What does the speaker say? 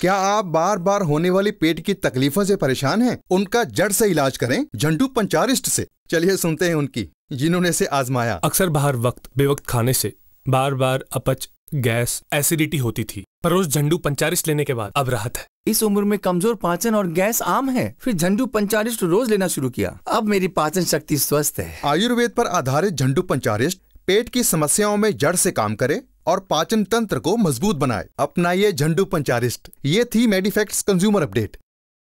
क्या आप बार बार होने वाली पेट की तकलीफों से परेशान हैं? उनका जड़ से इलाज करें झंडू पंचारिस्ट से चलिए सुनते हैं उनकी जिन्होंने इसे आजमाया अक्सर बाहर वक्त बेवक्त खाने से बार बार अपच गैस एसिडिटी होती थी पर रोज झंडू पंचारिस्ट लेने के बाद अब राहत है इस उम्र में कमजोर पाचन और गैस आम है फिर झंडू पंचारिस्ट रोज लेना शुरू किया अब मेरी पाचन शक्ति स्वस्थ है आयुर्वेद पर आधारित झंडू पंचारिस्ट पेट की समस्याओं में जड़ से काम करे और पाचन तंत्र को मजबूत बनाए अपनाइए झंडू पंचारिस्ट ये थी मेडिफेक्ट कंज्यूमर अपडेट